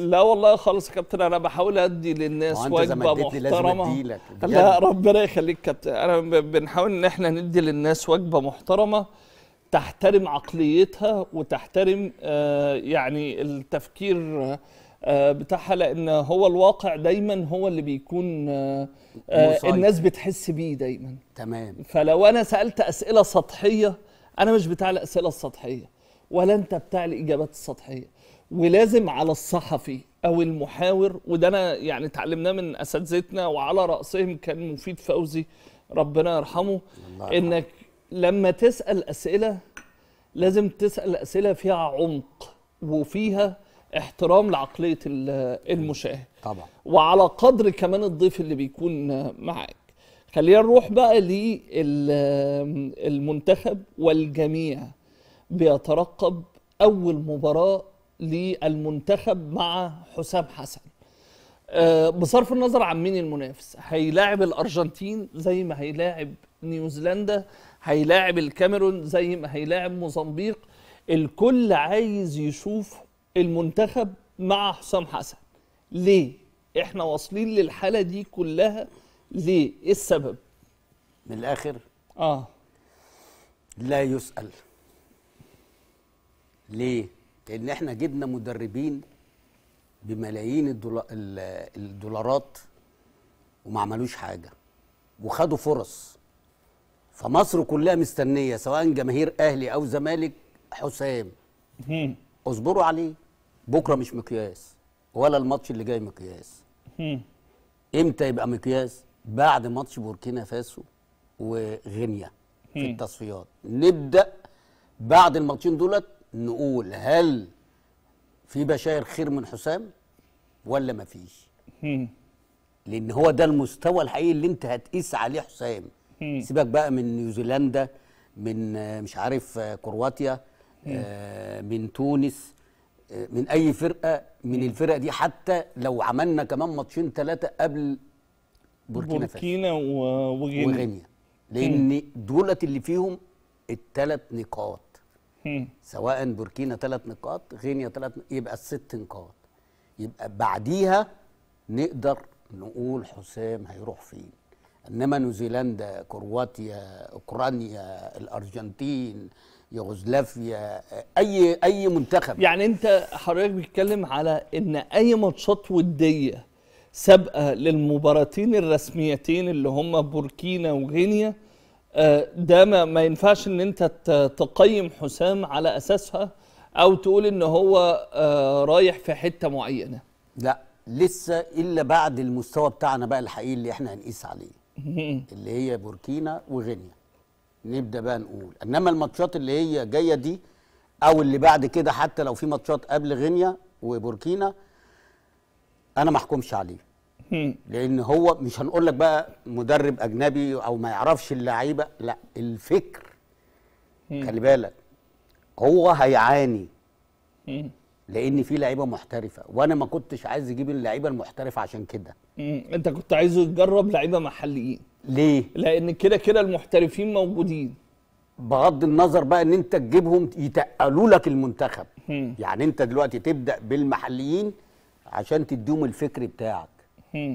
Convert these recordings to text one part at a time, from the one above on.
لا والله خالص يا كابتن انا بحاول ادي للناس وجبه محترمه لازم لا ربنا يخليك كابتن انا بنحاول ان احنا ندي للناس وجبه محترمه تحترم عقليتها وتحترم آه، يعني التفكير آه، بتاعها لان هو الواقع دايما هو اللي بيكون آه، الناس بتحس بيه دايما تمام فلو انا سالت اسئله سطحيه انا مش بتاع الاسئله السطحيه ولا انت بتاع الاجابات السطحيه ولازم على الصحفي او المحاور وده انا يعني اتعلمناه من اساتذتنا وعلى راسهم كان مفيد فوزي ربنا يرحمه انك لما تسال اسئله لازم تسال اسئله فيها عمق وفيها احترام لعقليه المشاهد طبعا وعلى قدر كمان الضيف اللي بيكون معاك خلينا نروح بقى للمنتخب والجميع بيترقب اول مباراه للمنتخب مع حسام حسن آه، بصرف النظر عن مين المنافس هيلاعب الارجنتين زي ما هيلاعب نيوزيلندا هيلاعب الكاميرون زي ما هيلاعب موزمبيق الكل عايز يشوف المنتخب مع حسام حسن ليه احنا واصلين للحاله دي كلها ليه ايه السبب من الاخر اه لا يسال ليه لان احنا جبنا مدربين بملايين الدولار الدولارات وما عملوش حاجه وخدوا فرص فمصر كلها مستنيه سواء جماهير اهلي او زمالك حسام اصبروا عليه بكره مش مقياس ولا الماتش اللي جاي مقياس امتى يبقى مقياس بعد ماتش بوركينا فاسو وغينيا في التصفيات نبدا بعد الماتشين دولت نقول هل في بشاير خير من حسام ولا ما فيش لان هو ده المستوى الحقيقي اللي انت هتقيس عليه حسام سيبك بقى من نيوزيلندا من مش عارف آه، كرواتيا آه، من تونس آه، من اي فرقه من الفرق دي حتى لو عملنا كمان ماتشين ثلاثه قبل بوركينا بوركينا وغينيا لان دولت اللي فيهم الثلاث نقاط سواء بوركينا ثلاث نقاط غينيا ثلاث يبقى الست نقاط يبقى بعديها نقدر نقول حسام هيروح فين انما نيوزيلندا كرواتيا اوكرانيا الارجنتين يوغوسلافيا اي اي منتخب يعني انت حضرتك بتتكلم على ان اي ماتشات وديه سابقه للمباراتين الرسميتين اللي هم بوركينا وغينيا آه، ده ما, ما ينفعش ان انت تقيم حسام على اساسها او تقول ان هو آه، رايح في حته معينه لا لسه الا بعد المستوى بتاعنا بقى الحقيقي اللي احنا هنقيس عليه اللي هي بوركينا وغينيا نبدا بقى نقول انما الماتشات اللي هي جايه دي او اللي بعد كده حتى لو في ماتشات قبل غينيا وبوركينا انا ما احكمش عليه لان هو مش هنقول لك بقى مدرب اجنبي او ما يعرفش اللعيبه لا الفكر خلي بالك هو هيعاني لان في لعيبه محترفه وانا ما كنتش عايز اجيب اللعيبه المحترفه عشان كده انت كنت عايزه تجرب لعيبه محليين ليه لان كده كده المحترفين موجودين بغض النظر بقى ان انت تجيبهم يتقلوا لك المنتخب يعني انت دلوقتي تبدا بالمحليين عشان تديهم الفكر بتاعك مم.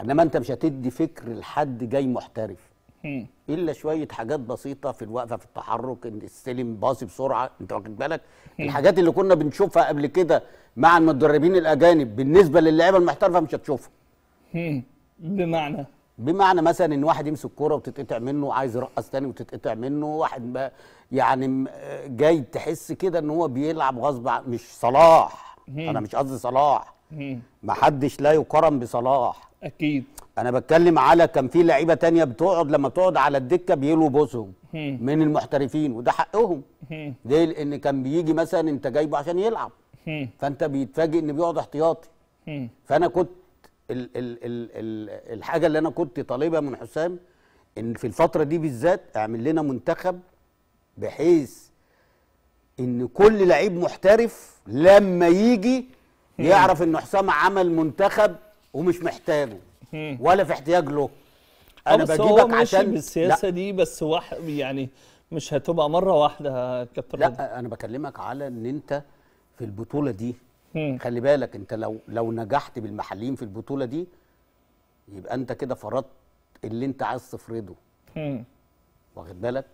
انما انت مش هتدي فكر لحد جاي محترف مم. الا شويه حاجات بسيطه في الوقفه في التحرك ان السلم باصي بسرعه انت واخد بالك الحاجات اللي كنا بنشوفها قبل كده مع المدربين الاجانب بالنسبه للاعيبه المحترفه مش هتشوفها بمعنى بمعنى مثلا ان واحد يمسك كوره وتتقطع منه عايز يرقص تاني وتتقطع منه واحد ما يعني جاي تحس كده ان هو بيلعب غصب مش صلاح مم. انا مش قصدي صلاح ما حدش لا يقارن بصلاح اكيد انا بتكلم على كان في لعيبه تانية بتقعد لما بتقعد على الدكه بيلو بوسهم من المحترفين وده حقهم ليه لان كان بيجي مثلا انت جايبه عشان يلعب فانت بيتفاجئ ان بيقعد احتياطي فانا كنت ال ال ال ال الحاجه اللي انا كنت طالبها من حسام ان في الفتره دي بالذات اعمل لنا منتخب بحيث ان كل لعيب محترف لما يجي إيه. يعرف ان حسام عمل منتخب ومش محتاجه ولا في احتياج له انا بجيبك هو عشان بالسياسه دي بس واحد يعني مش هتبقى مره واحده كابتن لا رضا. انا بكلمك على ان انت في البطوله دي مم. خلي بالك انت لو لو نجحت بالمحليين في البطوله دي يبقى انت كده فرضت اللي انت عايز تفرضه واخد بالك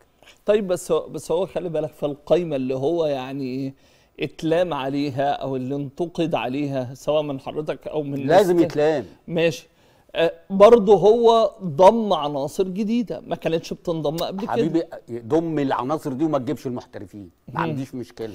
طيب بس هو بس هو خلي بالك في القايمه اللي هو يعني اتلام عليها او اللي انتقد عليها سواء من حضرتك او من لازم يتلام ماشي آه، برضه هو ضم عناصر جديده ما كانتش بتنضم قبل كده حبيبي ضم العناصر دي وما تجيبش المحترفين ما عنديش مشكله